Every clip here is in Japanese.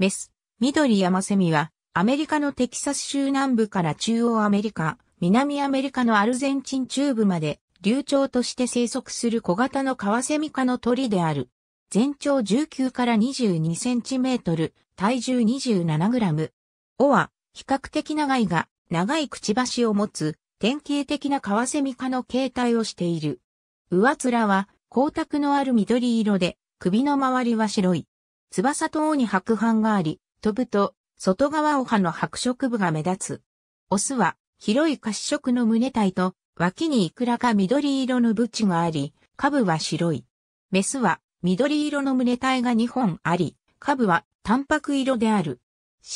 メス、緑山セミは、アメリカのテキサス州南部から中央アメリカ、南アメリカのアルゼンチン中部まで、流暢として生息する小型のカワセミ科の鳥である。全長19から22センチメートル、体重27グラム。尾は、比較的長いが、長いくちばしを持つ、典型的なカワセミ科の形態をしている。上面は、光沢のある緑色で、首の周りは白い。翼等に白斑があり、飛ぶと、外側お歯の白色部が目立つ。オスは、広い褐色の胸体と、脇にいくらか緑色のブチがあり、下部は白い。メスは、緑色の胸体が2本あり、下部は、淡白色である。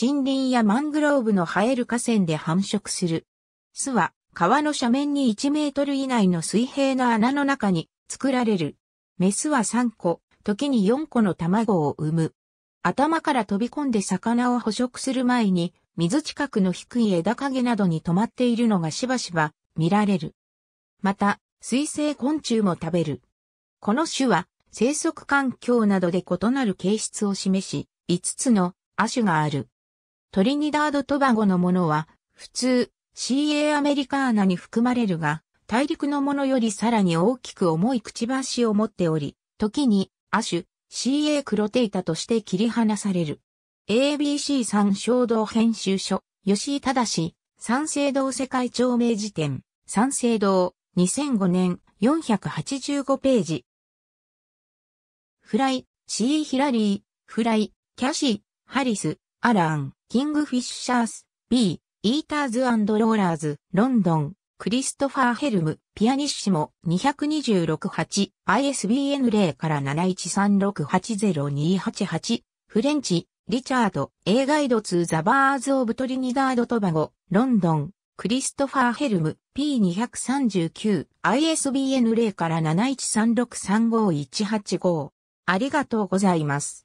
森林やマングローブの生える河川で繁殖する。巣は、川の斜面に1メートル以内の水平の穴の中に作られる。メスは3個、時に4個の卵を産む。頭から飛び込んで魚を捕食する前に、水近くの低い枝陰などに止まっているのがしばしば見られる。また、水生昆虫も食べる。この種は、生息環境などで異なる形質を示し、5つの亜種がある。トリニダード・トバゴのものは、普通、CA アメリカーナに含まれるが、大陸のものよりさらに大きく重いくちばしを持っており、時に亜種、CA クロテイタとして切り離される。ABC 産衝動編集所、吉井正、三省堂世界長名辞典、三省堂、2005年、485ページ。フライ、シー・ヒラリー、フライ、キャシー、ハリス、アラン、キングフィッシャース、B、イーターズローラーズ、ロンドン、クリストファー・ヘルム、ピアニッシモ226-8、ISBN 0から7 1 3 6 8 0 2 8 8フレンチ、リチャード、A ガイドツーザバーズ・オブ・トリニダード・トバゴ、ロンドン、クリストファー・ヘルム、P239、ISBN 0から7 1 3 6 3 5 1 8 5ありがとうございます。